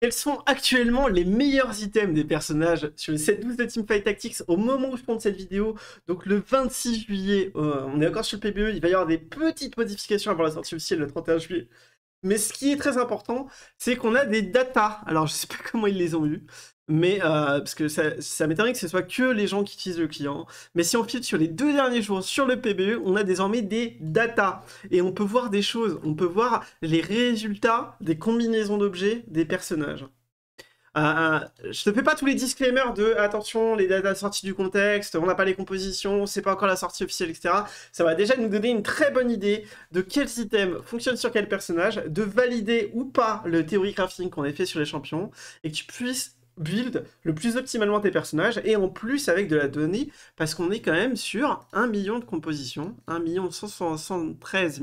Quels sont actuellement les meilleurs items des personnages sur le 7-12 de Teamfight Tactics au moment où je prends cette vidéo Donc le 26 juillet, euh, on est encore sur le PBE, il va y avoir des petites modifications avant la sortie officielle le 31 juillet. Mais ce qui est très important, c'est qu'on a des datas. Alors je sais pas comment ils les ont eues, mais euh, parce que ça, ça m'étonnerait que ce soit que les gens qui utilisent le client. Mais si on filtre sur les deux derniers jours sur le PBE, on a désormais des data. Et on peut voir des choses. On peut voir les résultats des combinaisons d'objets des personnages. Euh, euh, je te fais pas tous les disclaimers de attention, les data sorties du contexte, on n'a pas les compositions, c'est pas encore la sortie officielle, etc. Ça va déjà nous donner une très bonne idée de quels items fonctionnent sur quel personnage, de valider ou pas le théorie crafting qu'on a fait sur les champions, et que tu puisses build le plus optimalement tes personnages, et en plus avec de la donnée, parce qu'on est quand même sur 1 million de compositions, 1 173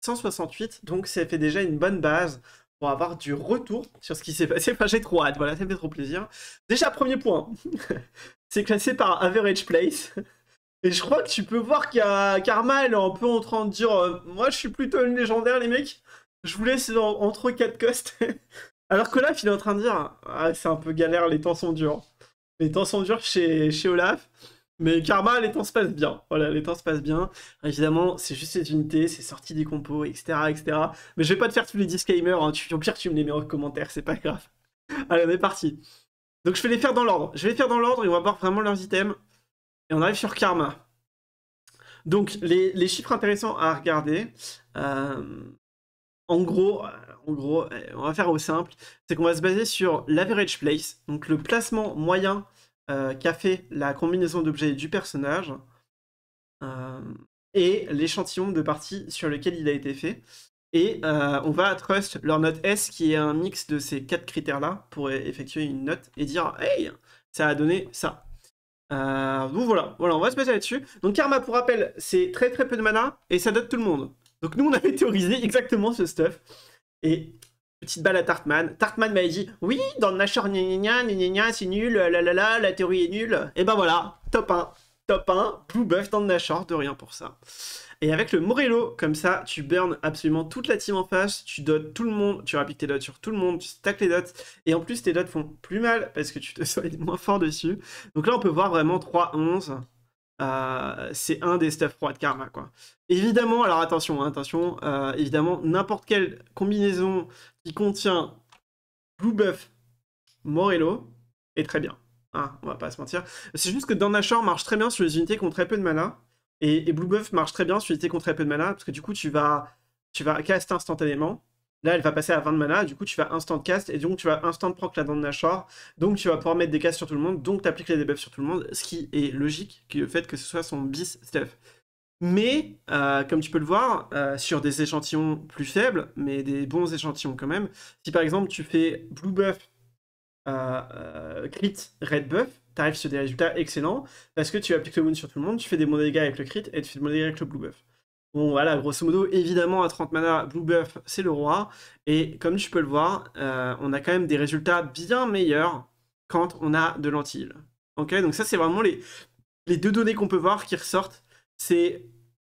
168, donc ça fait déjà une bonne base pour avoir du retour sur ce qui s'est passé. Enfin, j'ai trop hâte, voilà, ça me fait trop plaisir. Déjà, premier point, c'est classé par Average Place. Et je crois que tu peux voir qu'Arma, Karma, elle est un peu en train de dire euh, Moi, je suis plutôt une légendaire, les mecs. Je vous laisse entre quatre costes. Alors qu'Olaf, il est en train de dire ah, c'est un peu galère, les temps sont durs. Les temps sont durs chez, chez Olaf. Mais Karma, les temps se passent bien. Voilà, les temps se passent bien. Évidemment, c'est juste cette unités, c'est sorti des compos, etc., etc. Mais je vais pas te faire tous les disclaimers. Hein. Tu, au pire, tu me les mets en commentaire, c'est pas grave. Allez, on est parti. Donc je vais les faire dans l'ordre. Je vais les faire dans l'ordre et on va voir vraiment leurs items. Et on arrive sur Karma. Donc les, les chiffres intéressants à regarder. Euh, en gros, euh, en gros, euh, on va faire au simple, c'est qu'on va se baser sur l'average place, donc le placement moyen euh, qu'a fait la combinaison d'objets du personnage et l'échantillon de partie sur lequel il a été fait. Et on va trust leur note S qui est un mix de ces quatre critères-là pour effectuer une note et dire Hey, ça a donné ça. donc voilà, voilà, on va se baser là-dessus. Donc Karma, pour rappel, c'est très très peu de mana et ça donne tout le monde. Donc nous, on avait théorisé exactement ce stuff. Et petite balle à Tartman. Tartman m'a dit Oui, dans le Nashor, c'est nul, la la la, la théorie est nulle. Et ben voilà, top 1. Top 1, Blue Buff dans le Nashor, de rien pour ça. Et avec le Morello, comme ça, tu burns absolument toute la team en face, tu dotes tout le monde, tu rapides tes dots sur tout le monde, tu stacks les dots, et en plus tes dots font plus mal parce que tu te sens moins fort dessus. Donc là, on peut voir vraiment 3-11. Euh, c'est un des stuff pro de karma quoi. Évidemment, alors attention, hein, attention, euh, évidemment, n'importe quelle combinaison qui contient Blue Buff, Morello est très bien. Ah, on va pas se mentir. C'est juste que Danachor marche très bien sur les unités qui ont très peu de mana. Et, Blue Buff marche très bien sur les unités qui ont très peu de mana. Parce que du coup, tu vas, tu vas cast instantanément. Là, elle va passer à 20 de mana, du coup, tu vas instant cast, et donc tu vas instant proc la dent Nashor, donc tu vas pouvoir mettre des casts sur tout le monde, donc t'appliques les debuffs sur tout le monde, ce qui est logique, qui le fait que ce soit son bis stuff. Mais, euh, comme tu peux le voir, euh, sur des échantillons plus faibles, mais des bons échantillons quand même, si par exemple tu fais blue buff, euh, crit, red buff, t'arrives sur des résultats excellents, parce que tu appliques le moon sur tout le monde, tu fais des bons dégâts avec le crit, et tu fais des bons dégâts avec le blue buff. Bon, voilà, grosso modo, évidemment, à 30 mana, Blue Buff, c'est le roi. Et comme tu peux le voir, euh, on a quand même des résultats bien meilleurs quand on a de l'antil. Ok, donc ça, c'est vraiment les, les deux données qu'on peut voir qui ressortent. C'est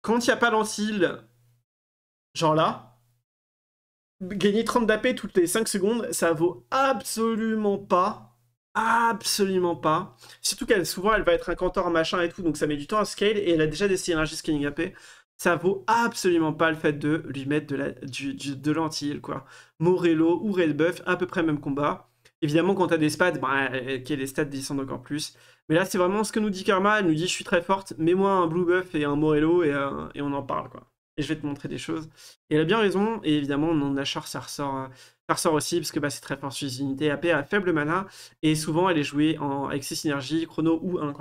quand il n'y a pas d'antil, genre là, gagner 30 d'AP toutes les 5 secondes, ça vaut absolument pas Absolument pas. Surtout qu'elle souvent elle va être un cantor machin et tout, donc ça met du temps à scale et elle a déjà des synergies scaling AP ça vaut absolument pas le fait de lui mettre de la, du, de quoi. Morello ou Red Buff, à peu près même combat. Évidemment, quand t'as des spades, bah, euh, euh, les stats descendent encore plus. Mais là, c'est vraiment ce que nous dit Karma. Elle nous dit Je suis très forte, mets-moi un Blue Buff et un Morello et, euh, on en parle, quoi. Et je vais te montrer des choses. Et elle a bien raison. Et évidemment, non Achar ça ressort, ça ressort aussi, parce que bah, c'est très fort sur les unités AP à faible mana. Et souvent, elle est jouée en, avec ses synergies, Chrono ou un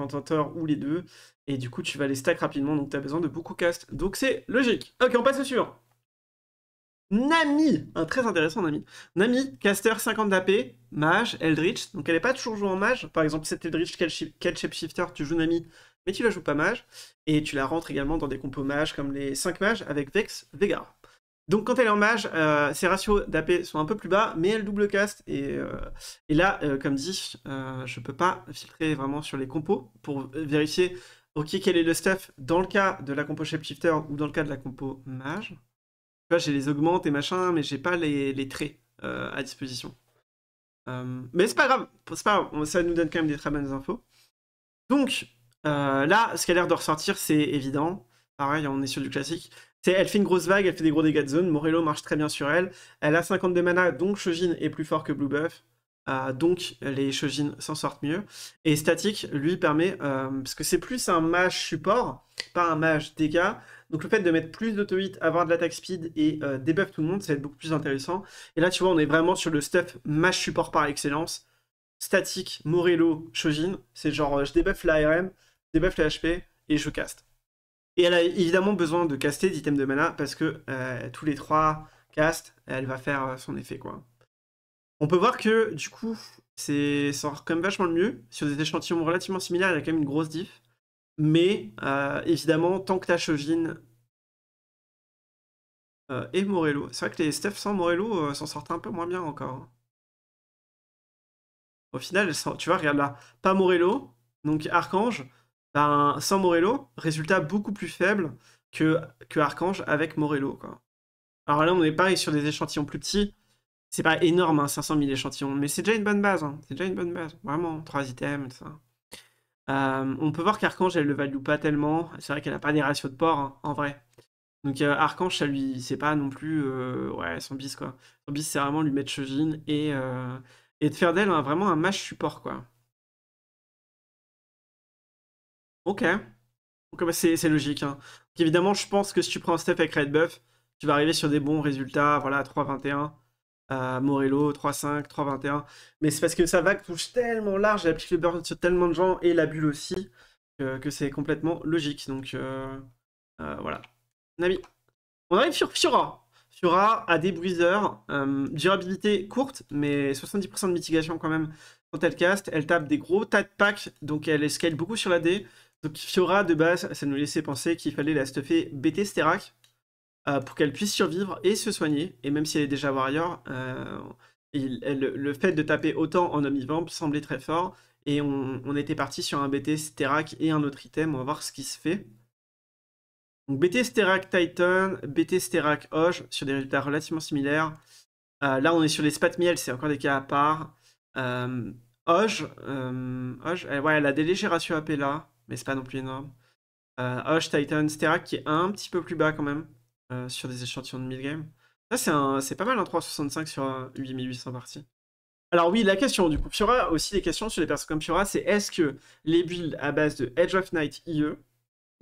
ou les deux. Et du coup, tu vas les stack rapidement, donc tu as besoin de beaucoup cast. Donc c'est logique. Ok, on passe au suivant. Nami, un très intéressant Nami. Nami, caster 50 d'AP, mage, Eldritch. Donc elle n'est pas toujours jouée en mage. Par exemple, cette Eldritch, quel, Shifter, shifter, tu joues Nami, mais tu la joues pas mage. Et tu la rentres également dans des compos mage, comme les 5 mages avec Vex, Vega. Donc quand elle est en mage, euh, ses ratios d'AP sont un peu plus bas, mais elle double cast. Euh, et, là, euh, comme dit, je peux pas filtrer vraiment sur les compos pour vérifier ok, quel est le stuff Dans le cas de la compo shapeshifter ou dans le cas de la compo mage, tu j'ai les augmentes et machin, mais j'ai pas les, traits euh, à disposition. Euh, mais c'est pas grave, pas ça nous donne quand même des très bonnes infos. Donc, euh, là, ce qui a l'air de ressortir, c'est évident. Pareil, on est sur du classique. C'est elle fait une grosse vague, elle fait des gros dégâts de zone. Morello marche très bien sur elle. Elle a 52 mana, donc Shogin est plus fort que Blue Buff donc les Shogin s'en sortent mieux. Et Static lui, permet, euh, parce que c'est plus un mage support, pas un mage dégâts. Donc le fait de mettre plus dauto avoir de l'attaque speed et euh, débuff tout le monde, ça va être beaucoup plus intéressant. Et là, tu vois, on est vraiment sur le stuff mage support par excellence. Static, Morello, Shogin. c'est genre euh, je débuffe l'ARM, je débuffe les HP et je caste. Et elle a évidemment besoin de caster d'items de mana parce que tous les trois cast, elle va faire son effet quoi. On peut voir que du coup, c'est sort quand même vachement le mieux. Sur des échantillons relativement similaires, il y a quand même une grosse diff. Mais euh, évidemment, tant que t'as Chauvin et euh, Morello, c'est vrai que les Steph sans Morello euh, s'en sortent un peu moins bien encore. Hein. Au final, tu vois, regarde là, pas Morello, donc Archange, ben, sans Morello, résultat beaucoup plus faible que, Archange avec Morello. Alors là, on est pareil sur des échantillons plus petits. C'est pas énorme, 500 hein, 000 échantillons, mais c'est déjà une bonne base. Hein. C'est déjà une bonne base, vraiment. Trois items, tout ça. Euh, on peut voir qu'Archange, elle le value pas tellement. C'est vrai qu'elle a pas des ratios de port, hein, en vrai. Donc euh, Archange, ça lui, c'est pas non plus euh, ouais, son bis, quoi. Son bis, c'est vraiment lui mettre chevine et, et de faire d'elle vraiment un match support, quoi. Ok. Donc bah, c'est logique. évidemment, je pense que si tu prends un step avec Red Buff, tu vas arriver sur des bons résultats. Voilà, 3-21 à Morello, 3-5, 3-21. Mais c'est parce que sa vague touche tellement large, elle applique le burn sur tellement de gens et la bulle aussi, que, c'est complètement logique. Donc euh, euh, voilà. Nami. On arrive sur Fiora. Fiora a des bruiseurs, euh, durabilité courte, mais 70% de mitigation quand même quand elle cast. Elle tape des gros tas de packs, donc elle escale beaucoup sur la D. Donc Fiora, de base, ça nous laissait penser qu'il fallait la stuffer BT Sterak. Euh, pour qu'elle puisse survivre et se soigner. Et même si elle est déjà warrior, euh, le fait de taper autant en omnivamp semblait très fort. Et on, était parti sur un BT Sterak et un autre item. On va voir ce qui se fait. Donc BT Sterak Titan, BT Sterak Oge sur des résultats relativement similaires. Euh, là, on est sur les spat miel, c'est encore des cas à part. Euh, elle, a des légers ratios AP là, mais c'est pas non plus énorme. Oge Titan, Sterak qui est un petit peu plus bas quand même. Euh, sur des échantillons de mid-game. Ça, c'est pas mal, un 3,65 sur 8800 parties. Alors oui, la question du coup, Fiora, aussi des questions sur les personnes comme Fiora, c'est est-ce que les builds à base de Edge of Night IE,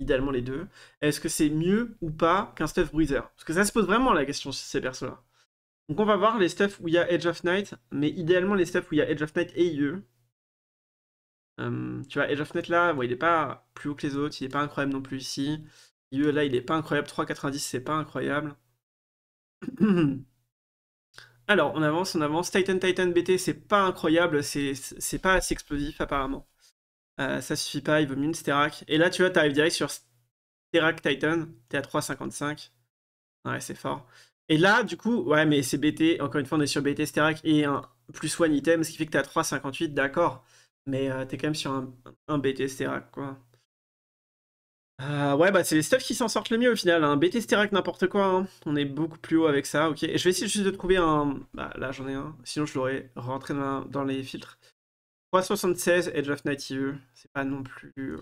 idéalement les deux, est-ce que c'est mieux ou pas qu'un stuff bruiser Parce que ça se pose vraiment la question sur ces persos-là. Donc on va voir les stuff où il y a Edge of Night, mais idéalement les stuffs où il y a Edge of Night et IE. Euh, tu vois, Edge of Night là, il n'est pas plus haut que les autres, il n'est pas incroyable non plus ici là, il est pas incroyable. 3,90, c'est pas incroyable. Alors, on avance, on avance. Titan Titan BT, c'est pas incroyable, c'est pas assez explosif apparemment. Euh, ça suffit pas, il vaut mieux une Sterak. Et là, tu vois, t'arrives direct sur Sterak Titan, t'es à 3,55. Ouais, c'est fort. Et là, du coup, ouais, mais c'est BT, encore une fois, on est sur BT Sterak et un plus one item, ce qui fait que t'es à 3,58, d'accord. Mais euh, t'es quand même sur un, un BT Sterak, quoi. Euh, ouais, bah c'est les stuffs qui s'en sortent le mieux au final. Hein. BT n'importe quoi. Hein. On est beaucoup plus haut avec ça. Ok, Et je vais essayer juste de trouver un. Bah là j'en ai un. Sinon je l'aurais rentré dans, les filtres. 376 Edge of Night C'est pas non plus. Euh,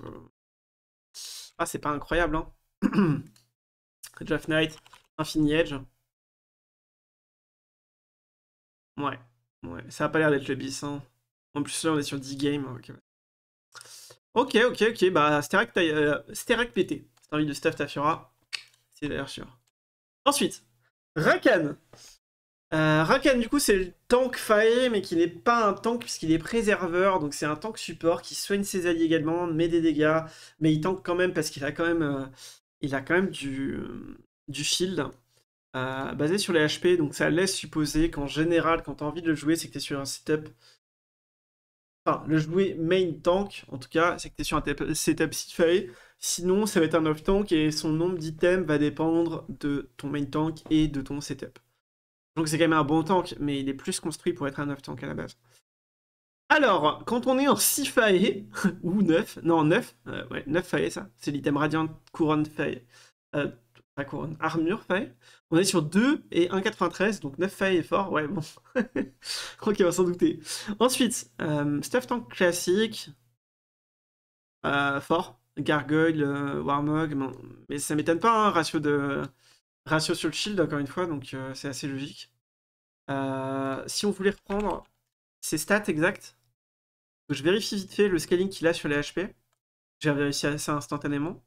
ah, c'est pas incroyable. Hein. Edge of Night, Infini Edge. Ouais, Ça a pas l'air d'être le bis. Hein. En plus là on est sur 10 games. ok. Ok, ok, ok. Bah, Sterak, euh, pété. C'est envie de Staff Tafura. C'est d'ailleurs sûr. Ensuite, Rakan. Euh, Rakan, du coup, c'est le tank faillé, mais qui n'est pas un tank puisqu'il est préserveur. Donc, c'est un tank support qui soigne ses alliés également, met des dégâts. Mais il tank quand même parce qu'il a quand même, euh, il a quand même du, du shield. basé sur les HP, donc ça laisse supposer qu'en général, quand tu as envie de le jouer, c'est que tu es sur un setup enfin, le jouer main tank, en tout cas, c'est que tu es sur un setup 6 Sinon, ça va être un off tank et son nombre d'items va dépendre de ton main tank et de ton setup. Donc c'est quand même un bon tank, mais il est plus construit pour être un off tank à la base. Alors, quand on est en 6 fae ou 9, non 9, euh, ouais, 9 faillé ça, c'est l'item radiant couronne faillé. Euh, armure faille. On est sur 2 et 1,93, donc 9 failles et fort, ouais, bon. Je crois qu'il va s'en douter. Ensuite, euh, stuff tank classique, euh, fort, gargoyle, euh, warmog, mais ça m'étonne pas, un hein, ratio, de, ratio sur le shield, encore une fois, donc c'est assez logique. si on voulait reprendre ses stats exactes, je vérifie vite fait le scaling qu'il a sur les HP. J'ai à ça instantanément.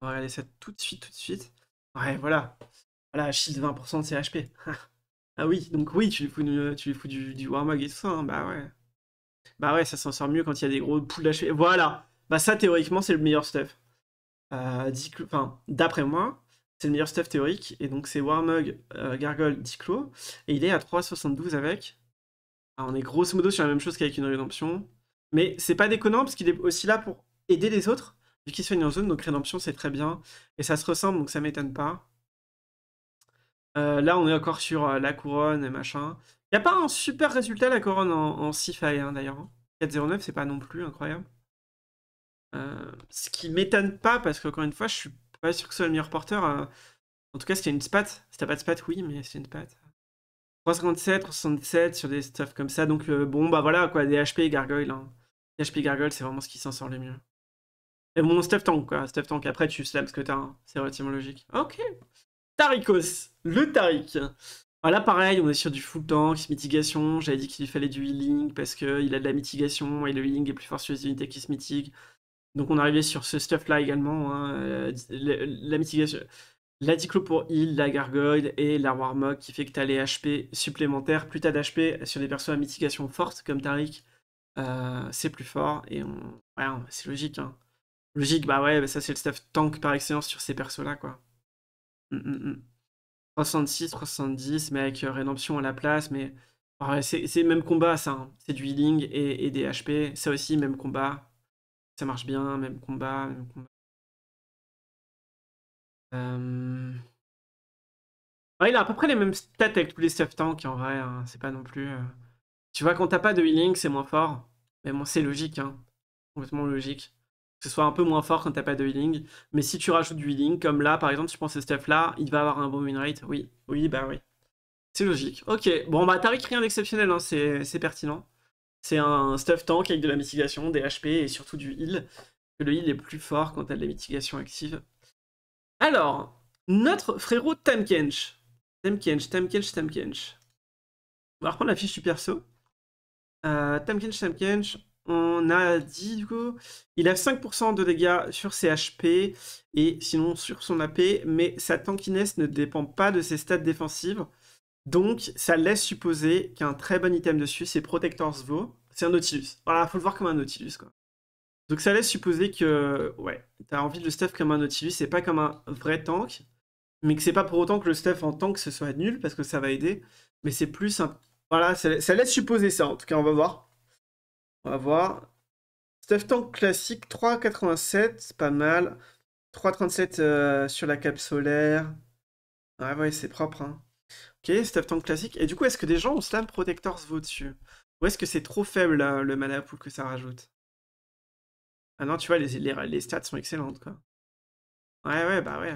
On va regarder ça tout de suite, tout de suite. Ouais, voilà. Voilà, shield 20% de CHP. ah oui, donc oui, tu lui fous, tu du, du Warmog et tout ça, hein, bah ouais. Bah ouais, ça s'en sort mieux quand il y a des gros poules d'HP. Voilà Bah ça, théoriquement, c'est le meilleur stuff. Euh, enfin, d'après moi, c'est le meilleur stuff théorique. Et donc, c'est warmug, euh, Gargoyle, Diclo. Et il est à 3,72 avec. Ah, on est grosso modo sur la même chose qu'avec une rédemption. Mais c'est pas déconnant parce qu'il est aussi là pour aider les autres. Vu qu'ils en zone, donc rédemption, c'est très bien. Et ça se ressemble, donc ça m'étonne pas. Euh, là, on est encore sur euh, la couronne et machin. Il a pas un super résultat, la couronne, en, 6 failles, hein, d'ailleurs. 4 hein. 0 c'est pas non plus incroyable. Euh, ce qui m'étonne pas, parce qu'encore une fois, je suis pas sûr que ce soit le meilleur porteur. en tout cas, c'était une spat. Si pas de spat, oui, mais c'est une spat. 357, 367 sur des stuff comme ça. Donc, bon, bah voilà, quoi, des HP et gargoyles. Hein. HP c'est vraiment ce qui s'en sort le mieux. Mon bon, Steph Tank, quoi. Steph Tank, après tu slams ce que t'as. Hein. C'est relativement logique. Ok. Tarikos, le Tarik. Voilà, ah, pareil, on est sur du full tank, mitigation. J'avais dit qu'il fallait du healing parce qu'il a de la mitigation et le healing est plus fort sur les unités qui se mitigent. Donc on arrivait sur ce stuff-là également. Hein. Euh, la, mitigation. La Diclo pour heal, la gargoyle et la Warmog qui fait que t'as les HP supplémentaires. Plus t'as d'HP sur des personnes à mitigation forte comme Tarik, euh, c'est plus fort. Et on... c'est logique. Hein. Logique, bah ouais, ça c'est le staff tank par excellence sur ces persos-là, quoi. Mm, 370, mais avec Rédemption à la place, mais c'est le même combat, ça. Hein. C'est du healing et, des HP. Ça aussi, même combat. Ça marche bien, même combat, euh. il a à peu près les mêmes stats avec tous les staff tanks, en vrai. Hein, c'est pas non plus... Euh. Tu vois, quand t'as pas de healing, c'est moins fort. Mais bon, c'est logique, hein. Complètement logique que ce soit un peu moins fort quand t'as pas de healing. Mais si tu rajoutes du healing, comme là par exemple, tu je pense ce stuff là, il va avoir un bon win rate. Oui, oui, bah oui. C'est logique. Ok, bon bah t'as rien d'exceptionnel, hein. c'est pertinent. C'est un stuff tank avec de la mitigation, des HP et surtout du heal. Le heal est plus fort quand t'as de la mitigation active. Alors, notre frérot Tamkench. Tamkench, Tamkench, Tamkench. On va reprendre la fiche du perso. Euh, Tamkench, Tamkench on a dit du coup, il a 5% de dégâts sur ses HP et sinon sur son AP, mais sa tankiness ne dépend pas de ses stats défensives. Donc ça laisse supposer qu'un très bon item dessus, c'est Protector's Vow. C'est un Nautilus. Voilà, faut le voir comme un Nautilus quoi. Donc ça laisse supposer que ouais, t'as envie de le stuff comme un Nautilus et pas comme un vrai tank. Mais que c'est pas pour autant que le stuff en tank ce soit nul parce que ça va aider. Mais c'est plus un. Voilà, ça laisse supposer ça en tout cas, on va voir. On va voir. Stuff Tank classique, 3,87, pas mal. 3,37 euh, sur la cape solaire. Ouais, ouais, c'est propre. Hein. Ok, Stuff Tank classique. Et du coup, est-ce que des gens ont Slam Protectors vaut dessus Ou est-ce que c'est trop faible hein, le mana pool que ça rajoute Ah non, tu vois, les, stats sont excellentes, quoi. Ouais, ouais, bah ouais.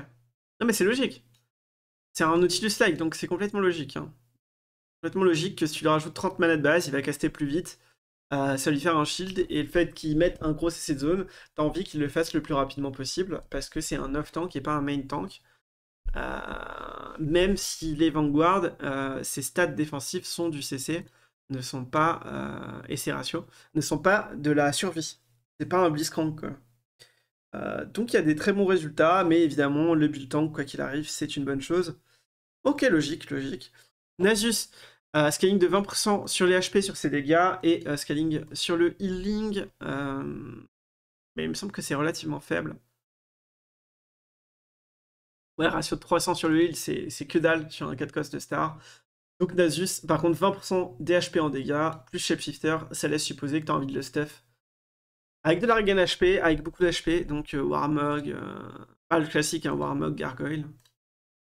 Non, mais c'est logique. C'est un outil du stack, donc c'est complètement logique. Hein. Complètement logique que si tu lui rajoutes 30 mana de base, il va caster plus vite ça lui fait un shield et le fait qu'il mette un gros CC de zone, t'as envie qu'il le fasse le plus rapidement possible parce que c'est un off tank et pas un main tank. Euh, même si les Vanguard, ses euh, stats défensifs sont du CC, ne sont pas euh, et ses ratios ne sont pas de la survie. C'est pas un Blitzcrank. Quoi. donc il y a des très bons résultats, mais évidemment le build tank quoi qu'il arrive, c'est une bonne chose. Ok, logique, logique. Nasus, euh, scaling de 20% sur les HP sur ses dégâts et euh, scaling sur le healing. Euh, mais il me semble que c'est relativement faible. Ouais, ratio de 300 sur le heal, c'est que dalle sur un 4 cost de star. Donc Nasus, par contre 20% d'HP en dégâts, plus Shapeshifter, ça laisse supposer que tu as envie de le stuff. Avec de la HP, avec beaucoup d'HP, donc Warmog, pas le classique, War hein, Warmog, Gargoyle.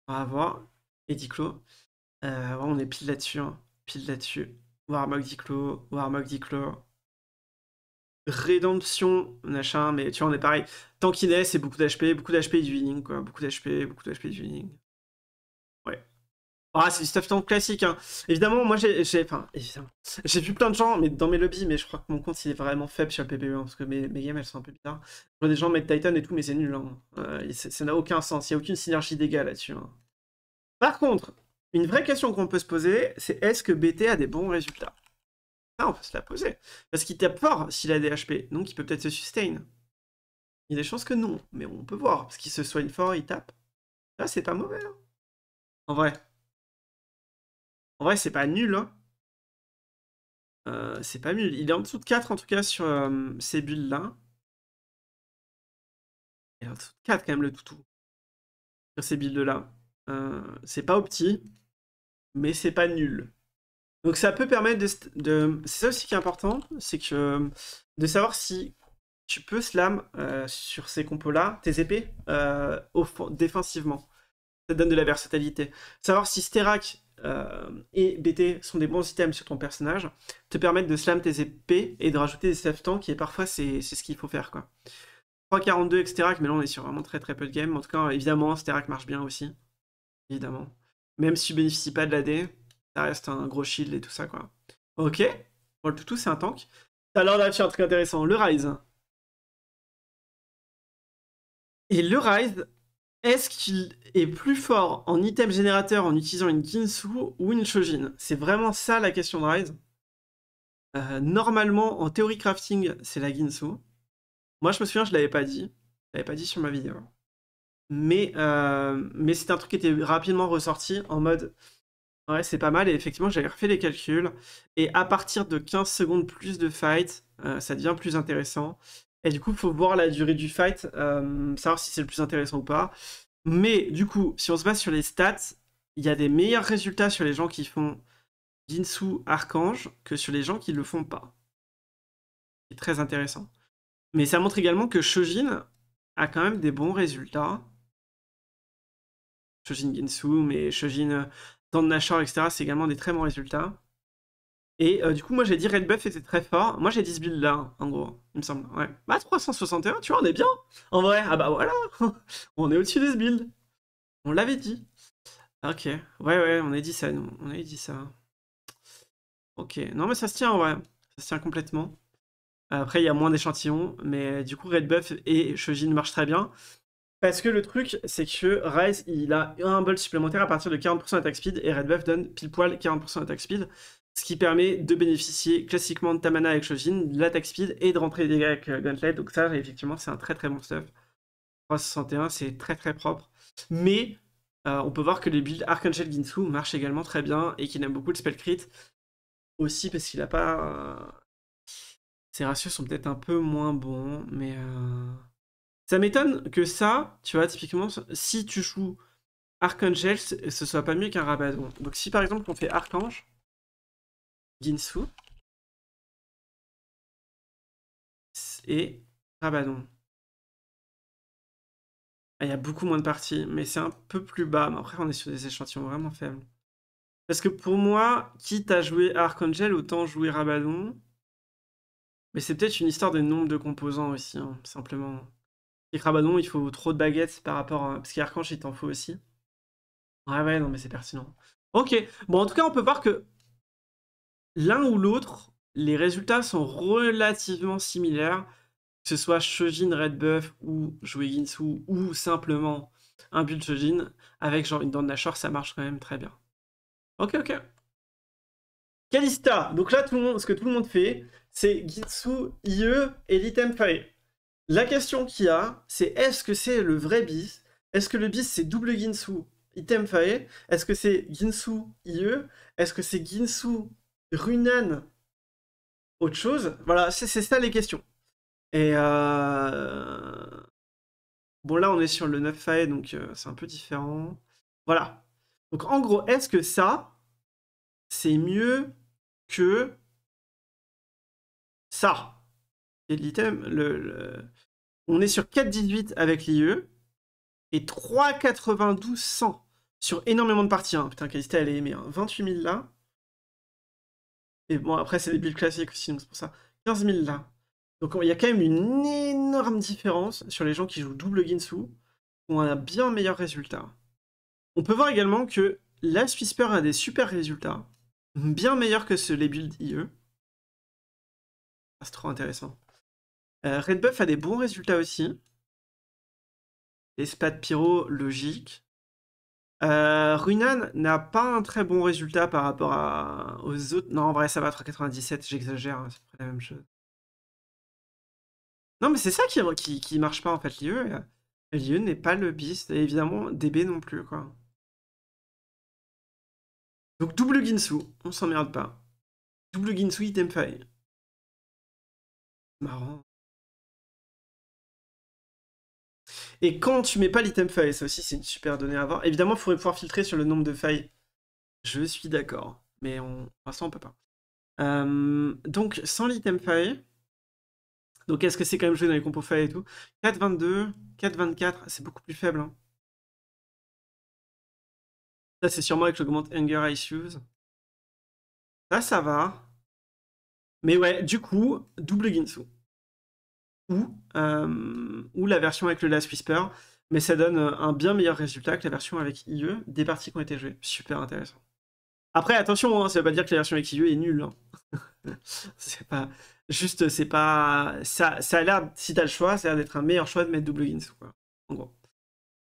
On va voir. Et Diclo. Euh, on est pile là-dessus, hein. pile là-dessus. Warmog Diclo, Warmog Diclo. Rédemption, machin, mais tu vois, on est pareil. est, c'est beaucoup d'HP, beaucoup d'HP et du healing, quoi. Beaucoup d'HP, beaucoup d'HP et du healing. Ouais. Ah, c'est du stuff tant classique, hein. Évidemment, moi j'ai. Enfin, évidemment. J'ai vu plein de gens mais dans mes lobbies, mais je crois que mon compte il est vraiment faible sur le PPE, hein, parce que mes, mes, games elles sont un peu bizarres. Je vois des gens mettre Titan et tout, mais c'est nul, hein. Euh, ça n'a aucun sens, il n'y a aucune synergie d'égal là-dessus. Hein. Par contre, une vraie question qu'on peut se poser, c'est est-ce que BT a des bons résultats Ça, on peut se la poser. Parce qu'il tape fort s'il a des HP, donc il peut peut-être se sustain. Il y a des chances que non, mais on peut voir, parce qu'il se soigne fort, il tape. Là, c'est pas mauvais. Hein. En vrai. En vrai, c'est pas nul. Hein. Euh, c'est pas nul. Il est en dessous de 4 en tout cas sur euh, ces builds là Il est en dessous de 4 quand même le toutou. Sur ces builds-là. Euh, c'est pas au petit mais c'est pas nul. Donc ça peut permettre de... C'est ça aussi qui est important, c'est que de savoir si tu peux slam euh, sur ces compos-là, tes épées, euh, défensivement. Ça donne de la versatilité. Savoir si Sterak euh, et BT sont des bons items sur ton personnage, te permettent de slam tes épées et de rajouter des self tanks et parfois c'est ce qu'il faut faire. quoi. 3.42 avec Sterak, mais là on est sur vraiment très très peu de game. En tout cas, évidemment, Sterak marche bien aussi. Évidemment même si tu bénéficies pas de la D, ça reste un gros shield et tout ça, quoi. Ok. Bon, le toutou, c'est un tank. Alors là, c'est un truc intéressant. Le Rise. Et le Rise, est-ce qu'il est plus fort en item générateur en utilisant une Ginsu ou une Shojin C'est vraiment ça la question de Rise. Euh, normalement, en théorie crafting, c'est la Ginsu. Moi, je me souviens, je l'avais pas dit. Je l'avais pas dit sur ma vidéo. Mais, euh, c'est un truc qui était rapidement ressorti en mode ouais, c'est pas mal. Et effectivement, j'avais refait les calculs. Et à partir de 15 secondes plus de fight, euh, ça devient plus intéressant. Et du coup, il faut voir la durée du fight, euh, savoir si c'est le plus intéressant ou pas. Mais du coup, si on se base sur les stats, il y a des meilleurs résultats sur les gens qui font Jinsu, Archange que sur les gens qui ne le font pas. C'est très intéressant. Mais ça montre également que Shojin a quand même des bons résultats Shojin Gensu, mais Chojin euh, Tant etc. C'est également des très bons résultats. Et euh, du coup, moi j'ai dit Red Buff était très fort. Moi j'ai dit ce build là, en gros, il me semble. Ouais. Bah 361, tu vois, on est bien. En vrai, ah bah voilà. on est au-dessus de ce build. On l'avait dit. Ok, ouais, ouais, on a dit ça, nous. On a dit ça. Ok, non mais ça se tient, ouais, Ça se tient complètement. Après, il y a moins d'échantillons, mais du coup, Red Buff et Chojin marchent très bien. Parce que le truc, c'est que rise il a un bol supplémentaire à partir de 40% attack speed et Red Buff donne pile poil 40% attack speed, ce qui permet de bénéficier classiquement de Tamana avec Shovin, de l'attack speed et de rentrer des dégâts avec Gauntlet. Donc, ça, effectivement, c'est un très très bon stuff. 361, c'est très très propre. Mais euh, on peut voir que les builds Archangel Ginsu marchent également très bien et qu'il aime beaucoup le spell crit. Aussi parce qu'il a pas. Euh, ses ratios sont peut-être un peu moins bons, mais. Euh, ça m'étonne que ça, tu vois, typiquement, si tu joues Archangel, ce soit pas mieux qu'un Rabadon. Donc si par exemple on fait Archange, Ginsu, et Rabadon. Ah, il y a beaucoup moins de parties, mais c'est un peu plus bas. Mais après, on est sur des échantillons vraiment faibles. Parce que pour moi, quitte à jouer Archangel, autant jouer Rabadon. Mais c'est peut-être une histoire de nombres de composants aussi, hein, simplement. Et Rabadon, il faut trop de baguettes par rapport à... Parce qu'Arcanche, il t'en faut aussi. Ouais, ouais, non, mais c'est pertinent. Ok, bon, en tout cas, on peut voir que l'un ou l'autre, les résultats sont relativement similaires. Que ce soit Shojin Buff ou jouer Ginsu ou simplement un build Shojin, avec genre une dent de Nashor, ça marche quand même très bien. Ok, ok. Kalista, donc là, tout le monde, ce que tout le monde fait, c'est Gitsu, IE et l'item fire. La question qu'il y a, c'est est-ce que c'est le vrai bis Est-ce que le bis c'est double Ginsu item fae Est-ce que c'est Ginsu IE Est-ce que c'est Ginsu Runan autre chose Voilà, c'est ça les questions. Et euh, bon là on est sur le 9 fae donc euh, c'est un peu différent. Voilà. Donc en gros, est-ce que ça c'est mieux que ça et l'item, le, on est sur 4,18 avec l'IE et 3,92 100 sur énormément de parties. Hein. Putain, qualité, elle est aimée. 28 000 là. Et bon, après, c'est des builds classiques aussi, donc c'est pour ça. 15 000 là. Donc il y a quand même une énorme différence sur les gens qui jouent double Ginsu, qui on a un bien meilleur résultat. On peut voir également que la Swisper a des super résultats, bien meilleurs que ceux les builds IE. Ah, c'est trop intéressant. Euh, Redbuff a des bons résultats aussi. spades Pyro, logique. Euh, Runan n'a pas un très bon résultat par rapport aux autres. Non, en vrai, ça va, 97, j'exagère, hein, c'est la même chose. Non, mais c'est ça qui, qui, marche pas en fait. L'IE, euh, l'IE n'est pas le beast, et évidemment, DB non plus, quoi. Donc, double Ginsu, on s'emmerde pas. Double Ginsu, item faille. Marrant. Et quand tu mets pas l'item faille, ça aussi c'est une super donnée à avoir. Évidemment, il faudrait pouvoir filtrer sur le nombre de failles. Je suis d'accord. Mais on... pour l'instant, on peut pas. Euh, donc, sans l'item faille. Donc, est-ce que c'est quand même joué dans les compos failles et tout 4.22, 4.24, c'est beaucoup plus faible. Hein. Ça, c'est sûrement avec j'augmente Anger Issues. Ça, ça va. Mais ouais, du coup, double Ginsu ou, euh, ou la version avec le Last Whisper, mais ça donne euh, un bien meilleur résultat que la version avec IE des parties qui ont été jouées. Super intéressant. Après, attention, hein, ça ne veut pas dire que la version avec IE est nulle. Hein. c'est pas juste, c'est pas ça. Ça a l'air, si t'as le choix, ça a l'air d'être un meilleur choix de mettre double wins, quoi. En gros.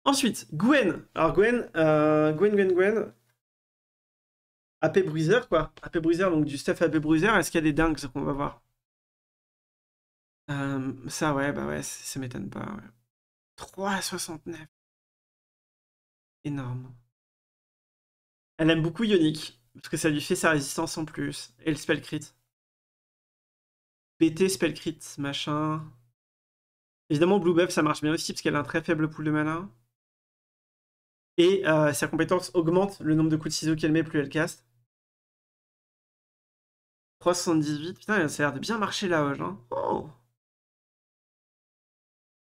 Ensuite, Gwen. Alors Gwen, euh, Gwen, Gwen, Gwen. AP Bruiser, quoi. AP Bruiser, donc du stuff AP Bruiser. Est-ce qu'il y a des dingues qu'on va voir ça, ouais, bah ouais, ça m'étonne pas. 3,69. Énorme. Elle aime beaucoup Ionic, parce que ça lui fait sa résistance en plus. Et le spell crit. BT, spell crit, machin. Évidemment, Blue Buff, ça marche bien aussi, parce qu'elle a un très faible pool de malin Et euh, sa compétence augmente le nombre de coups de ciseaux qu'elle met, plus elle caste. 378, putain, ça a l'air de bien marcher la Hoge. Hein. Oh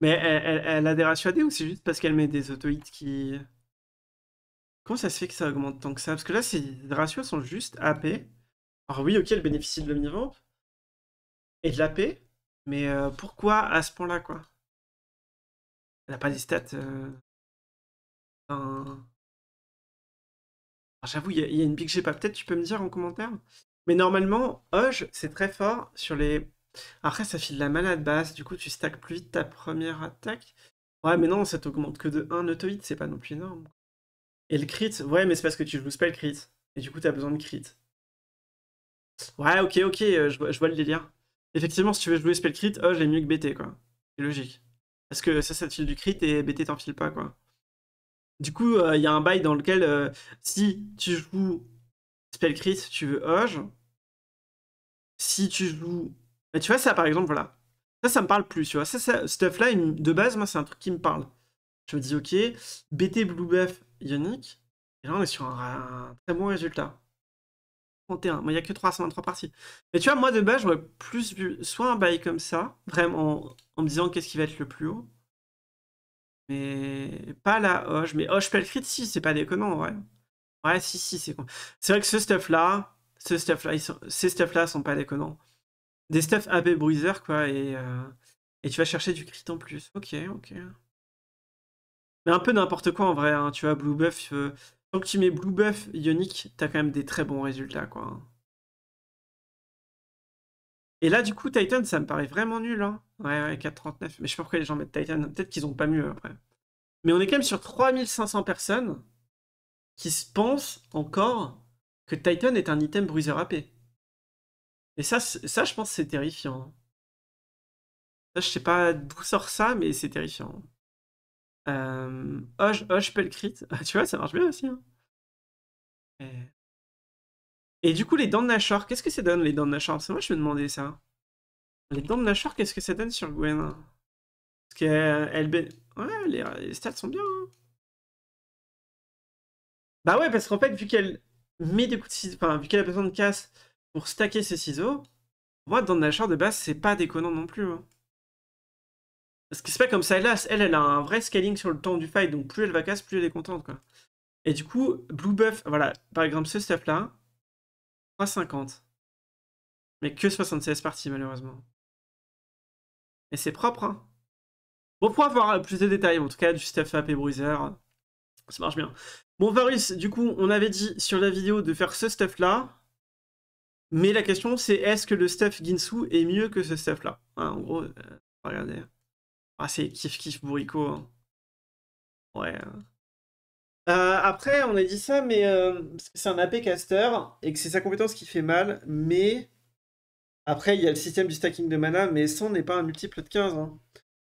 mais elle, a des ratios ou c'est juste parce qu'elle met des auto qui. Comment ça se fait que ça augmente tant que ça Parce que là, ces ratios sont juste AP. Alors oui, ok, elle bénéficie de l'omnivamp et de l'AP, mais euh, pourquoi à ce point-là, quoi Elle n'a pas des stats. Euh, j'avoue, il y, a une big pas. Peut-être tu peux me dire en commentaire. Mais normalement, Oj c'est très fort sur les après, ça file la malade basse, du coup, tu stack plus vite ta première attaque. Ouais, mais non, ça t'augmente que de 1 auto hit c'est pas non plus énorme. Et le crit, ouais, mais c'est parce que tu joues spell crit. Et du coup, t'as besoin de crit. Ouais, ok, ok, euh, je, vois, le délire. Effectivement, si tu veux jouer spell crit, oh, j'ai mieux que BT, quoi. C'est logique. Parce que ça, ça te file du crit et BT t'en file pas, quoi. Du coup, euh, il y a un bail dans lequel euh, si tu joues spell crit, tu veux Hoge. Si tu joues mais tu vois, ça par exemple, voilà. Ça, ça me parle plus, tu vois. Ça, ça stuff-là, de base, moi, c'est un truc qui me parle. Je me dis, ok, BT Buff Ionic, et là, on est sur un, très bon résultat. 31. Moi, il n'y a que 323 parties. Mais tu vois, moi, de base, j'aurais plus vu soit un bail comme ça, vraiment, en, me disant qu'est-ce qui va être le plus haut. Mais pas la Hoche. Mais Hoche Pelcrit, si, c'est pas déconnant, ouais. Ouais, si, si, c'est con. C'est vrai que ce stuff-là, ce stuff-là, ces stuff-là sont pas déconnants des stuff AB Bruiser, quoi, et, euh, et tu vas chercher du crit en plus. Ok, ok. Mais un peu n'importe quoi en vrai, hein. tu vois, Blue Buff. Euh, tant que tu mets Blue Buff Ionic, t'as quand même des très bons résultats, quoi. Hein. Et là, du coup, Titan, ça me paraît vraiment nul, hein. Ouais, ouais, 4,39. Mais je sais pas pourquoi les gens mettent Titan. Peut-être qu'ils ont pas mieux après. Mais on est quand même sur 3500 personnes qui se pensent encore que Titan est un item bruiser AP. Et ça, ça je pense c'est terrifiant. Hein. Ça, je sais pas d'où sort ça, mais c'est terrifiant. Euh... Pelcrit. tu vois, ça marche bien aussi. Hein. Et... du coup, les dents de Nashor, qu'est-ce que ça donne, les dents de Nashor C'est moi, je me demandais ça. Les dents de Nashor, qu'est-ce que ça donne sur Gwen Parce qu'elle... Euh, ouais, les, stats sont bien. Hein. Bah ouais, parce qu'en fait, vu qu'elle met des coups de Enfin, vu qu'elle a besoin de casse pour stacker ses ciseaux, moi, dans la char de base, c'est pas déconnant non plus. Hein. Parce que c'est pas comme ça, hélas. Elle, elle a un vrai scaling sur le temps du fight, donc plus elle va casse, plus elle est contente, quoi. Et du coup, Blue Buff, voilà, par exemple, ce stuff-là, 3,50. Mais que 76 parties, malheureusement. Et c'est propre, hein. Bon, pour avoir euh, plus de détails, en tout cas, du stuff et Bruiser, ça marche bien. Bon, Varus, du coup, on avait dit sur la vidéo de faire ce stuff-là, mais la question, c'est est-ce que le stuff Ginsu est mieux que ce stuff là hein, En gros, euh, regardez. Ah, c'est kiff kiff bourricot. Hein. Ouais. Hein. Euh, après, on a dit ça, mais euh, c'est un AP caster et que c'est sa compétence qui fait mal. Mais après, il y a le système du stacking de mana, mais 100 n'est pas un multiple de 15.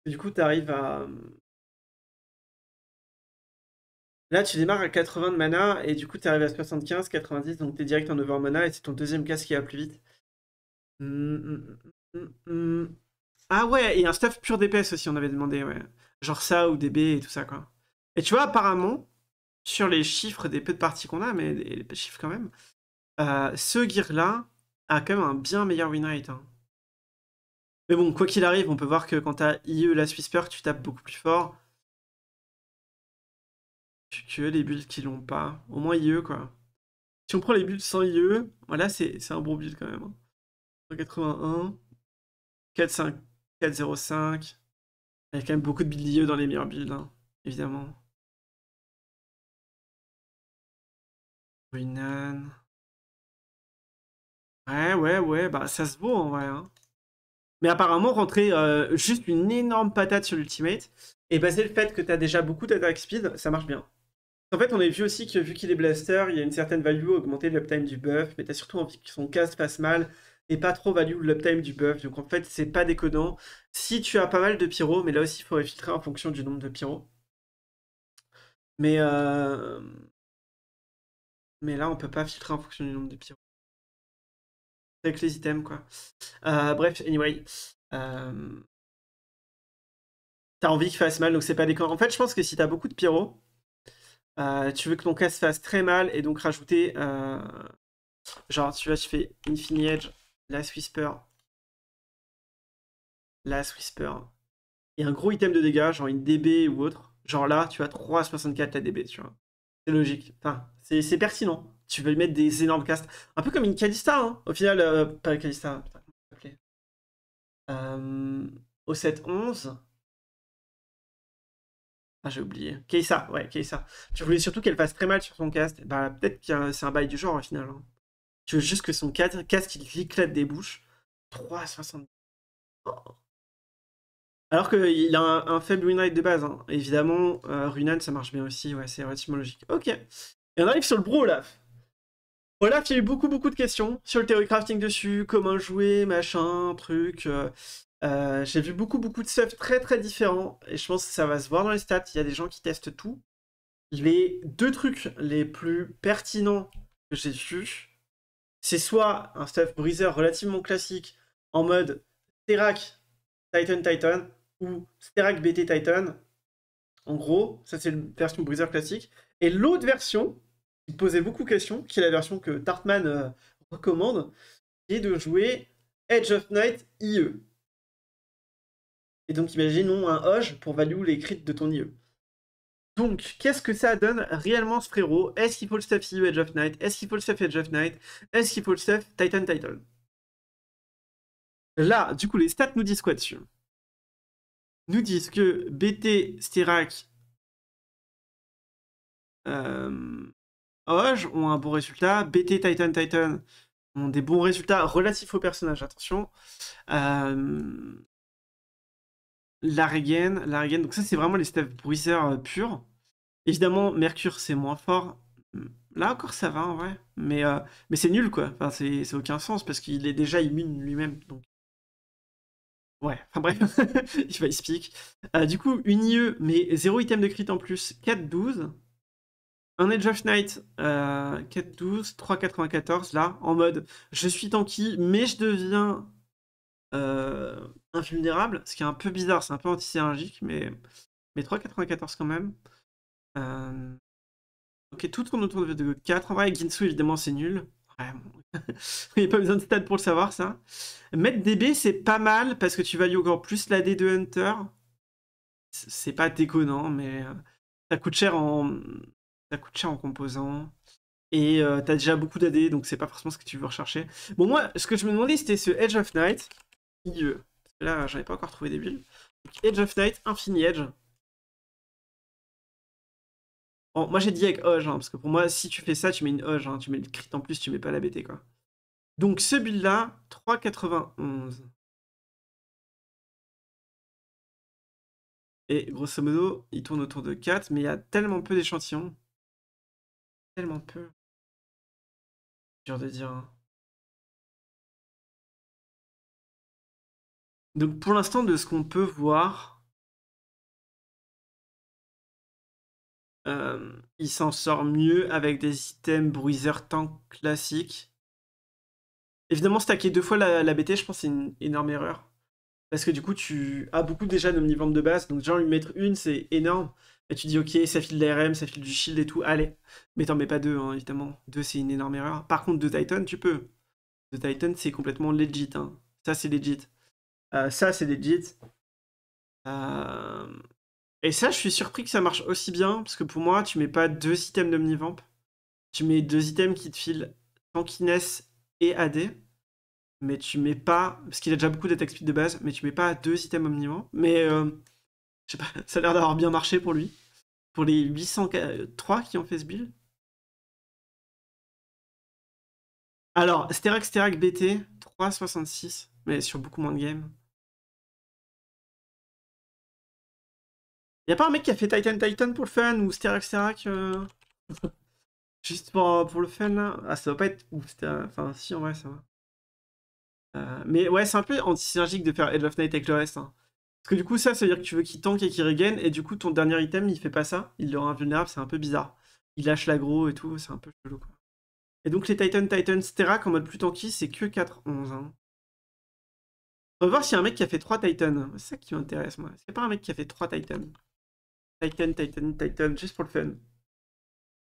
Du coup, tu arrives à, Là, tu démarres à 80 de mana et du coup, tu arrives à 75, 90, donc tu es direct en over mana et c'est ton deuxième casque qui va plus vite. Hum, hum, hum, ah ouais, et un stuff pur DPS aussi, on avait demandé, ouais. Genre ça ou DB et tout ça, quoi. Et tu vois, apparemment, sur les chiffres des peu de parties qu'on a, mais les chiffres quand même, euh, ce gear-là a quand même un bien meilleur win rate. Hein. Mais bon, quoi qu'il arrive, on peut voir que quand t'as IE la Swisper, tu tapes beaucoup plus fort que les builds qui l'ont pas. Au moins IE, quoi. Si on prend les builds sans IE, voilà, c'est un bon build quand même. 181, 45 405. Il y a quand même beaucoup de builds IE dans les meilleurs builds, hein, évidemment. Winan. Ouais, ouais, ouais, bah ça se voit en vrai. Hein. Mais apparemment, rentrer euh, juste une énorme patate sur l'ultimate et basé le fait que tu as déjà beaucoup d'attaque speed, ça marche bien. En fait, on a vu aussi que vu qu'il est blaster, il y a une certaine value augmentée de l'uptime du buff, mais t'as surtout envie que son casse, fasse mal et pas trop value l'uptime du buff. Donc en fait, c'est pas déconnant. Si tu as pas mal de pyro, mais là aussi, il faudrait filtrer en fonction du nombre de pyro. Mais, euh... mais là, on peut pas filtrer en fonction du nombre de pyro. Avec les items, quoi. Euh, bref, anyway. Euh... T'as envie qu'il fasse mal, donc c'est pas déconnant. En fait, je pense que si t'as beaucoup de pyro, euh, tu veux que ton cast fasse très mal et donc rajouter. Euh, genre, tu vois, je fais Infini Edge, Last Whisper, Last Whisper, et un gros item de dégâts, genre une DB ou autre. Genre là, tu as 3,64 la DB, tu vois. C'est logique. Enfin, c'est pertinent. Tu veux mettre des énormes castes. Un peu comme une calista hein. Au final, euh, pas calista putain, comment euh, Au 7-11. Ah, j'ai oublié. Keissa, ouais, Keissa. Tu voulais surtout qu'elle fasse très mal sur son cast. Bah, peut-être que c'est un bail du genre, au final. Hein. Tu veux juste que son casque, casque il éclate des bouches. 3,70. Alors qu'il a un, faible win rate de base. Hein. Évidemment, euh, Runan, ça marche bien aussi. Ouais, c'est relativement logique. Ok. Et on arrive sur le bro Olaf. Olaf, il y a eu beaucoup, beaucoup de questions sur le theorycrafting dessus. Comment jouer, machin, truc. Euh. Euh, j'ai vu beaucoup, beaucoup de stuff très, très différents. Et je pense que ça va se voir dans les stats. Il y a des gens qui testent tout. Les deux trucs les plus pertinents que j'ai vus, c'est soit un stuff breezer relativement classique en mode Sterak Titan Titan ou Sterak BT Titan. En gros, ça c'est une version breezer classique. Et l'autre version, qui posait beaucoup de questions, qui est la version que Tartman euh, recommande, qui est de jouer Edge of Night IE. Et donc, imaginons un hoge pour value les crits de ton IE. Donc, qu'est-ce que ça donne réellement ce frérot Est-ce qu'il faut le stuff IE, Edge of Night Est-ce qu'il faut le stuff Edge of Night Est-ce qu'il faut le stuff Titan Titan Là, du coup, les stats nous disent quoi dessus Nous disent que BT, Sterak, euh, ont un bon résultat. BT, Titan, Titan ont des bons résultats relatifs au personnage, attention. Euh, la Regen, Donc ça, c'est vraiment les staves bruiseurs euh, purs. Évidemment, Mercure, c'est moins fort. Hum, là encore, ça va en vrai. Mais, euh, mais c'est nul, quoi. Enfin, c'est aucun sens parce qu'il est déjà immune lui-même. Donc. Ouais, enfin bref, il va expliquer. Euh, du coup, une IE, mais zéro item de crit en plus, 4-12. Un Edge of Knight, 4-12, 3-94, là, en mode je suis tanky, mais je deviens euh, Invulnérable, ce qui est un peu bizarre, c'est un peu antisérgique, mais, mais 3,94 quand même. Euh, ok, tout tourne autour de 4. En vrai, Ginsu, évidemment, c'est nul. Il n'y a pas besoin de stats pour le savoir, ça. Mettre DB, c'est pas mal parce que tu values encore plus la D de Hunter. C'est pas déconnant, mais euh, ça coûte cher en, ça coûte cher en composants. Et t'as déjà beaucoup d'AD, donc c'est pas forcément ce que tu veux rechercher. Bon, moi, ce que je me demandais, c'était ce Edge of Night. Là, Parce que là, j'avais pas encore trouvé des builds. Edge of Night, Infini Edge. Bon, moi j'ai dit avec Hoge, hein, parce que pour moi, si tu fais ça, tu mets une Hoge, hein. tu mets le crit en plus, tu mets pas la BT quoi. Donc ce build là, 3,91. Et grosso modo, il tourne autour de 4, mais il y a tellement peu d'échantillons. Tellement peu. Dur de dire. Hein. Donc pour l'instant, de ce qu'on peut voir, euh, il s'en sort mieux avec des items Bruiser tank classiques. Évidemment, stacker deux fois la, BT, je pense c'est une énorme erreur. Parce que du coup, tu as beaucoup déjà d'omnivores de base, donc genre lui mettre une, c'est énorme. Et tu dis, ok, ça file de l'ARM, ça file du shield et tout, allez. Mais t'en mets pas deux, hein, évidemment. Deux, c'est une énorme erreur. Par contre, deux Titan, tu peux. Deux Titan, c'est complètement legit. Hein. Ça, c'est legit. Euh, ça, c'est des Euh... Et ça, je suis surpris que ça marche aussi bien, parce que pour moi, tu mets pas deux items d'Omnivamp. Tu mets deux items qui te filent Tankiness et AD, mais tu mets pas, parce qu'il a déjà beaucoup d'attaque speed de base, mais tu mets pas deux items Omnivamp. Mais euh, je sais pas, ça a l'air d'avoir bien marché pour lui. Pour les 803 qui ont fait ce build. Alors, Sterak, Sterak, BT, 3,66 mais sur beaucoup moins de games. Y a pas un mec qui a fait Titan Titan pour le fun ou Sterak Sterak euh, Juste pour, le fun là Ah, ça va pas être ouf. Enfin, si, en vrai, ça va. Euh, mais ouais, c'est un peu anti de faire Head of Night avec le reste. Hein. Parce que du coup, ça, ça veut dire que tu veux qu'il tank et qu'il regain, et du coup, ton dernier item, il fait pas ça. Il le rend invulnérable, c'est un peu bizarre. Il lâche l'aggro et tout, c'est un peu chelou quoi. Et donc, les Titan Titan Sterak en mode plus tanky, c'est que 4-11. On va voir s'il y un mec qui a fait 3 Titans. C'est ça qui m'intéresse, moi. C'est pas un mec qui a fait 3 Titans Titan, Titan, Titan, juste pour le fun.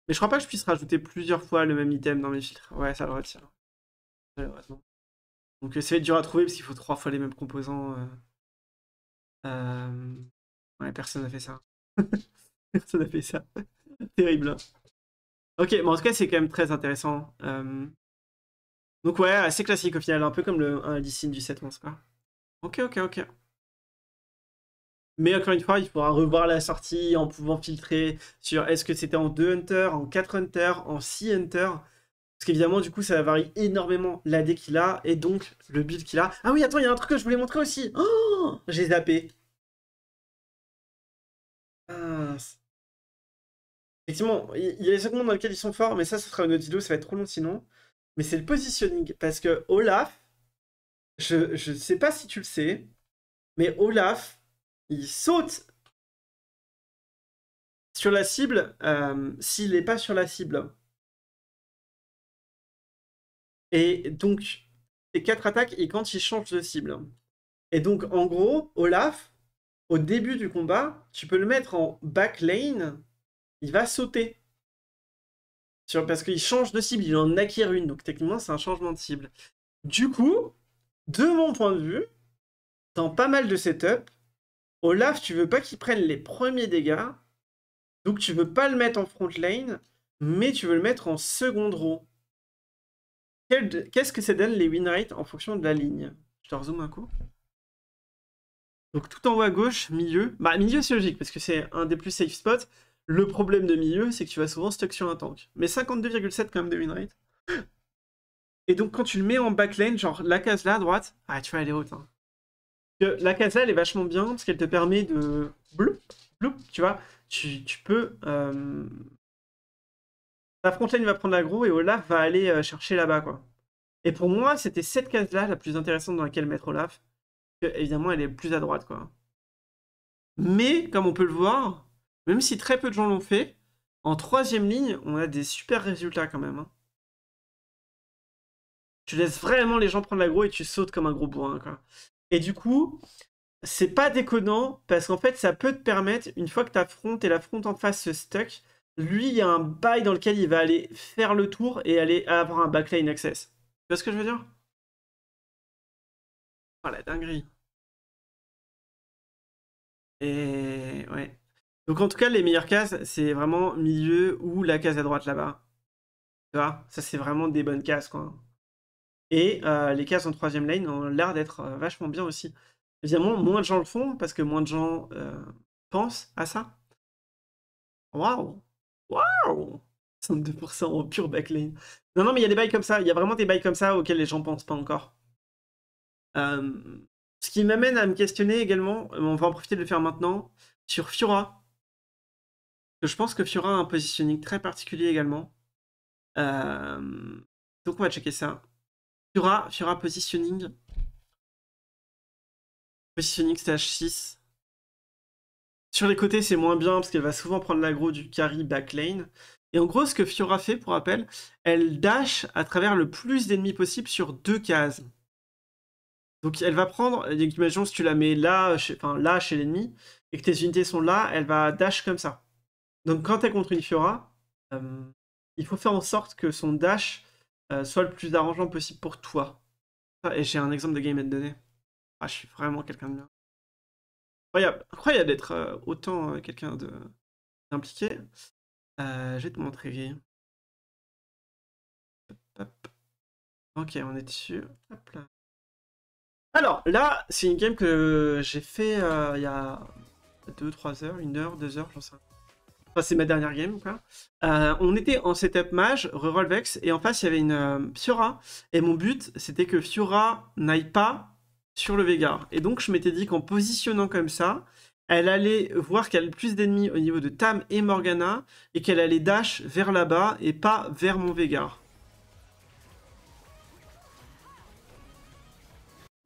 Mais je crois pas que je puisse rajouter plusieurs fois le même item dans mes filtres. Ouais, ça le retire. Malheureusement. Donc euh, ça va être dur à trouver parce qu'il faut 3 fois les mêmes composants. Euh, euh, ouais, personne n'a fait ça. personne n'a fait ça. Terrible. Hein. Ok, mais en tout cas, c'est quand même très intéressant. Donc ouais, assez classique au final, un peu comme le Lysine du 7 se quoi. Ok, ok, ok. Mais encore une fois, il faudra revoir la sortie en pouvant filtrer sur est-ce que c'était en 2 Hunter, en 4 Hunter, en 6 Hunter. Parce qu'évidemment, du coup, ça varie énormément l'AD qu'il a et donc le build qu'il a. Ah oui, attends, il y a un truc que je voulais montrer aussi. Oh J'ai zappé. Effectivement, il y a les secondes dans lesquelles ils sont forts, mais ça, ce sera une autre vidéo, ça va être trop long sinon. Mais c'est le positioning. Parce que Olaf, je ne sais pas si tu le sais, mais Olaf, il saute sur la cible euh, s'il n'est pas sur la cible. Et donc, c'est quatre attaques et quand il change de cible. Et donc, en gros, Olaf, au début du combat, tu peux le mettre en back lane, il va sauter. parce qu'il change de cible, il en acquiert une, donc techniquement, c'est un changement de cible. Du coup, de mon point de vue, dans pas mal de setups, Olaf, tu veux pas qu'il prenne les premiers dégâts, donc tu veux pas le mettre en front lane, mais tu veux le mettre en seconde row. Qu'est-ce que ça donne les win en fonction de la ligne Je te rezoome un coup. Donc tout en haut à gauche, milieu. Bah milieu c'est logique parce que c'est un des plus safe spots. Le problème de milieu c'est que tu vas souvent stuck sur un tank. Mais 52,7 quand même de win rate. Et donc, quand tu le mets en backlane, genre la case là à droite, ah, tu elle est haute. Hein. La case là, elle est vachement bien parce qu'elle te permet de. Bloup, bloup, tu vois, tu, peux. Euh... La frontline va prendre l'agro et Olaf va aller euh, chercher là-bas, quoi. Et pour moi, c'était cette case-là la plus intéressante dans laquelle mettre Olaf. Que, évidemment, elle est plus à droite, quoi. Mais, comme on peut le voir, même si très peu de gens l'ont fait, en troisième ligne, on a des super résultats quand même. Hein tu laisses vraiment les gens prendre l'agro et tu sautes comme un gros bourrin. Quoi. Et du coup, c'est pas déconnant parce qu'en fait, ça peut te permettre, une fois que ta front et la fronte en face se stuck, lui, il y a un bail dans lequel il va aller faire le tour et aller avoir un backline access. Tu vois ce que je veux dire Oh la dinguerie. Et ouais. Donc en tout cas, les meilleures cases, c'est vraiment milieu ou la case à droite là-bas. Tu vois Ça, c'est vraiment des bonnes cases, quoi. Et euh, les cases en troisième lane ont l'air d'être euh, vachement bien aussi. Évidemment, moins de gens le font parce que moins de gens euh, pensent à ça. Waouh! Waouh! 62% en pure backlane. Non, non, mais il y a des bails comme ça. Il y a vraiment des bails comme ça auxquels les gens pensent pas encore. ce qui m'amène à me questionner également, on va en profiter de le faire maintenant, sur Fiora. Je pense que Fiora a un positioning très particulier également. donc on va checker ça. Fiora, Fiora positioning. Positioning stage 6 Sur les côtés, c'est moins bien parce qu'elle va souvent prendre l'aggro du carry back lane. Et en gros, ce que Fiora fait, pour rappel, elle dash à travers le plus d'ennemis possible sur deux cases. Donc elle va prendre, imaginons si tu la mets là, chez, enfin là chez l'ennemi, et que tes unités sont là, elle va dash comme ça. Donc quand t'es contre une Fiora, euh, il faut faire en sorte que son dash euh, soit le plus arrangeant possible pour toi. Et j'ai un exemple de game à te donner. Ah, je suis vraiment quelqu'un de bien. Incroyable, incroyable d'être euh, autant euh, quelqu'un d'impliqué. je vais te montrer. Hop. Ok, on est dessus. Hop là. Alors là, c'est une game que j'ai fait il y a 2-3 heures, 1 heure, 2 heures, j'en sais rien. Enfin, c'est ma dernière game, quoi. Euh, on était en setup mage, reroll vex, et en face, il y avait une euh, Fiora. Et mon but, c'était que Fiora n'aille pas sur le Végard. Et donc, je m'étais dit qu'en positionnant comme ça, elle allait voir qu'elle a plus d'ennemis au niveau de Tam et Morgana, et qu'elle allait dash vers là-bas et pas vers mon Végard.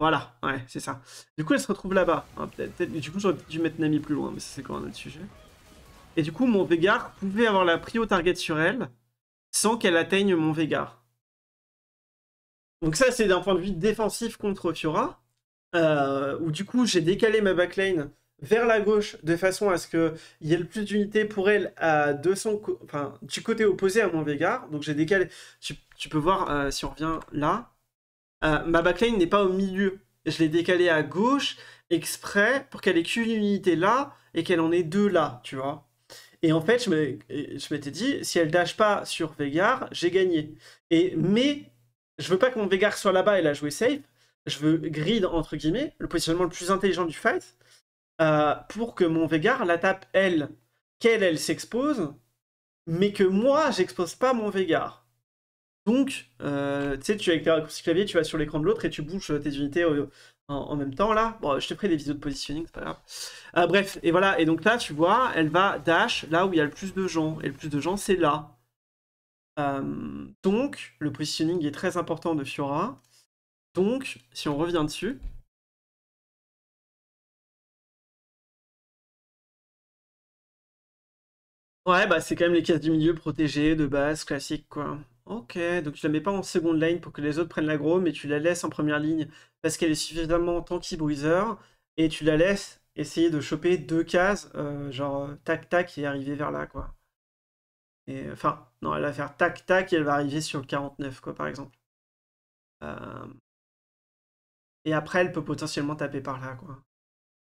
Voilà, ouais, c'est ça. Du coup, elle se retrouve là-bas. Ah, du coup, j'aurais dû mettre Nami plus loin, mais c'est quand même un autre sujet. Et du coup, mon Végard pouvait avoir la prio target sur elle sans qu'elle atteigne mon Végard. Donc ça, c'est d'un point de vue défensif contre Fiora, Ou euh, où du coup, j'ai décalé ma backlane vers la gauche de façon à ce qu'il y ait le plus d'unités pour elle à 200 du côté opposé à mon Végard. Donc j'ai décalé. Tu, peux voir euh, si on revient là. Euh, ma backlane n'est pas au milieu. Je l'ai décalée à gauche exprès pour qu'elle ait qu'une unité là et qu'elle en ait deux là, tu vois. Et en fait, je m'étais dit, si elle dash pas sur Veigar, j'ai gagné. Et, mais je veux pas que mon Veigar soit là-bas et la jouer safe. Je veux grid, entre guillemets, le positionnement le plus intelligent du fight, euh, pour que mon Veigar la tape elle, qu'elle, elle s'expose, mais que moi, j'expose pas mon Veigar. Donc, euh, tu sais, tu avec tes clavier, tu vas sur l'écran de l'autre et tu bouges tes unités au, euh, en, même temps là. Bon, je t'ai pris des vidéos de positioning, c'est pas grave. Euh, bref, et voilà. Et donc là, tu vois, elle va dash là où il y a le plus de gens. Et le plus de gens, c'est là. Euh, donc, le positioning est très important de Fiora. Donc, si on revient dessus. Ouais, bah c'est quand même les cases du milieu protégées, de base, classique, quoi. Ok, donc tu la mets pas en seconde ligne pour que les autres prennent l'aggro, mais tu la laisses en première ligne parce qu'elle est suffisamment tanky bruiser, et tu la laisses essayer de choper deux cases, euh, genre euh, tac tac, et arriver vers là, quoi. Et, euh, enfin, non, elle va faire tac tac, et elle va arriver sur le 49, quoi, par exemple. Et après, elle peut potentiellement taper par là, quoi.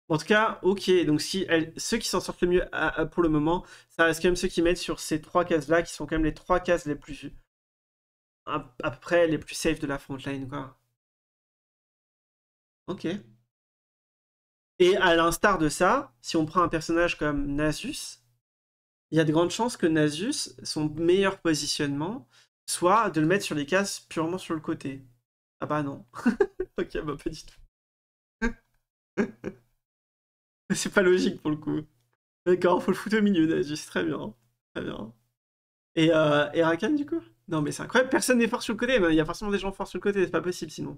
En tout cas, ok, donc si ceux qui s'en sortent le mieux pour le moment, ça reste quand même ceux qui mettent sur ces trois cases-là, qui sont quand même les trois cases les plus après les plus safe de la frontline, quoi. Ok. Et à l'instar de ça, si on prend un personnage comme Nasus, il y a de grandes chances que Nasus, son meilleur positionnement, soit de le mettre sur les cases purement sur le côté. Ah bah non. ok, bah pas du tout. C'est pas logique pour le coup. D'accord, faut le foutre au milieu, Nasus, très bien. Très bien. Et, euh, et Rakan du coup non, mais c'est incroyable, personne n'est fort sur le côté. Ben, il y a forcément des gens forts sur le côté, c'est pas possible sinon.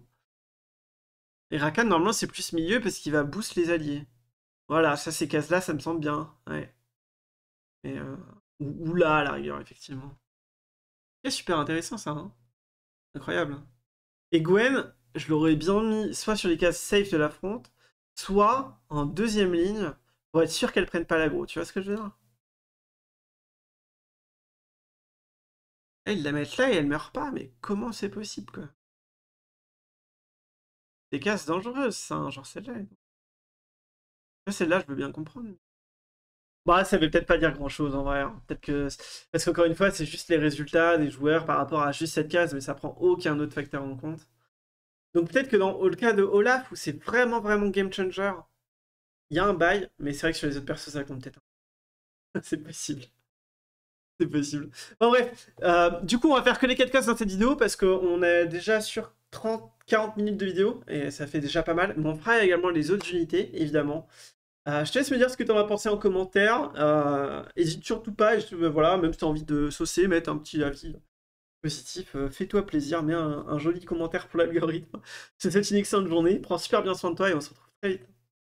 Et Rakan, normalement, c'est plus milieu parce qu'il va boost les alliés. Voilà, ça, ces cases-là, ça me semble bien. Ouais. Mais, euh, ou, là, à la rigueur, effectivement. C'est super intéressant, ça. Hein Incroyable. Et Gwen, je l'aurais bien mis soit sur les cases safe de la front, soit en deuxième ligne pour être sûr qu'elle prenne pas l'agro. Tu vois ce que je veux dire Ils la mettent là et elle meurt pas, mais comment c'est possible, quoi Des cases dangereuses, ça, hein, genre celle-là. Celle-là, je veux bien comprendre. Bah, ça veut peut-être pas dire grand-chose en vrai. Hein. Peut-être que parce qu'encore une fois, c'est juste les résultats des joueurs par rapport à juste cette case, mais ça prend aucun autre facteur en compte. Donc peut-être que dans le cas de Olaf, où c'est vraiment vraiment game changer, il y a un bail, mais c'est vrai que sur les autres persos, ça compte peut-être. c'est possible possible. en bref, euh, du coup, on va faire que les 4 cases dans cette vidéo parce qu'on est déjà sur 30, 40 minutes de vidéo et ça fait déjà pas mal. Mais on fera également les autres unités, évidemment. Euh, je te laisse me dire ce que tu en as pensé en commentaire. Euh, hésite surtout pas, et euh, voilà, même si tu as envie de saucer, mettre un petit avis positif, fais-toi plaisir, mets un, joli commentaire pour l'algorithme. C'est une excellente journée, prends super bien soin de toi et on se retrouve très vite.